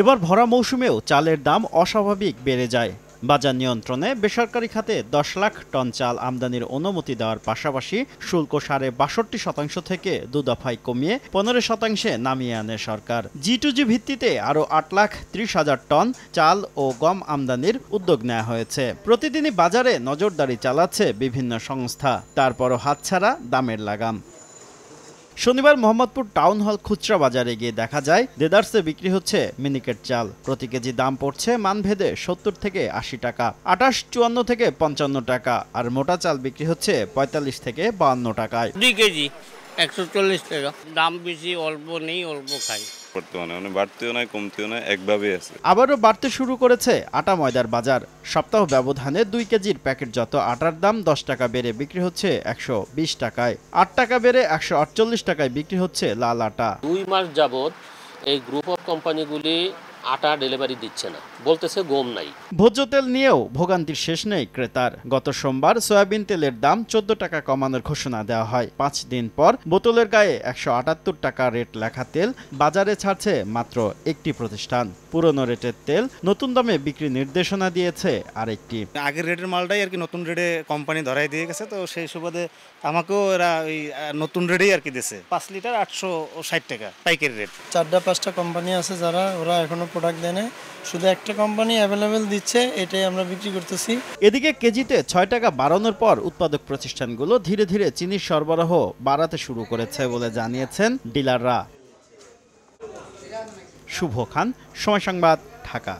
এবার ভরা মৌসুমেও চালের দাম অস্বাভাবিক বেড়ে যায় বাজার নিয়ন্ত্রণে বেসরকারি খাতে দশ লাখ টন চাল আমদানির অনুমতি দেওয়ার পাশাপাশি শুল্ক সাড়ে বাষট্টি শতাংশ থেকে দুদফায় কমিয়ে পনেরো শতাংশে নামিয়ে আনে সরকার জি টু জি ভিত্তিতে আরও আট লাখ ত্রিশ হাজার টন চাল ও গম আমদানির উদ্যোগ নেওয়া হয়েছে প্রতিদিনই বাজারে নজরদারি চালাচ্ছে বিভিন্ন সংস্থা তারপরও হাতছাড়া দামের লাগাম শনিবার মোহাম্মদপুর টাউন হল খুচরা বাজারে গিয়ে দেখা যায় দেদার্সে বিক্রি হচ্ছে মিনিকেট চাল প্রতি কেজি দাম পড়ছে মানভেদে সত্তর থেকে আশি টাকা আটাশ চুয়ান্ন থেকে পঞ্চান্ন টাকা আর মোটা চাল বিক্রি হচ্ছে পঁয়তাল্লিশ থেকে বাহান্ন টাকায় দুই কেজি একশো চল্লিশ টাকা দাম বেশি অল্প নেই অল্প খাই বর্তমানে মানে নয় কমতেও নয় একভাবেই আছে আবারও বাড়তে শুরু করেছে আটা ময়দার বাজার সপ্তাহ ব্যবধানে দুই কেজির প্যাকেট যত আটার দাম দশ টাকা বেড়ে বিক্রি হচ্ছে একশো বিশ টাকায় আট টাকা বেড়ে একশো আটচল্লিশ টাকায় বিক্রি হচ্ছে লাল আটা দুই মাস যাবত এই গ্রুপ অফ কোম্পানিগুলি আটা ডেলিভারি দিচ্ছে না বলতেছে গম নাই ভোজ্য তেল নিয়েও ভোগান্তির শেষ নেই ক্রেতার গত সোমবার সয়াবিন তেলের দাম চোদ্দ টাকা কমানোর ঘোষণা দেওয়া হয় পাঁচ দিন পর বোতলের গায়ে একশো আটাত্তর টাকা রেট লেখা তেল বাজারে ছাড়ছে মাত্র একটি প্রতিষ্ঠান পুরনো রেটের তেল নতুন দামে বিক্রি নির্দেশনা দিয়েছে আরেকটি আগের রেটের মালটাই আর কি নতুন রেটে কোম্পানি ধরাই দিয়ে গেছে তো সেই সুবাদে আমাকেও এরা ওই নতুন রেটেই আর কি দিয়েছে পাঁচ লিটার আটশো ষাট টাকা পাইকারি রেট চারটা পাঁচটা কোম্পানি আছে যারা ওরা এখনো প্রোডাক্ট দেয় না শুধু একটা কোম্পানি অ্যাভেলেবেল দিচ্ছে এটাই আমরা বিক্রি করতেছি এদিকে কেজিতে ছয় টাকা বাড়ানোর পর উৎপাদক প্রতিষ্ঠানগুলো ধীরে ধীরে চিনির সরবরাহ বাড়াতে শুরু করেছে বলে জানিয়েছেন ডিলাররা শুভ খান সময় সংবাদ ঢাকা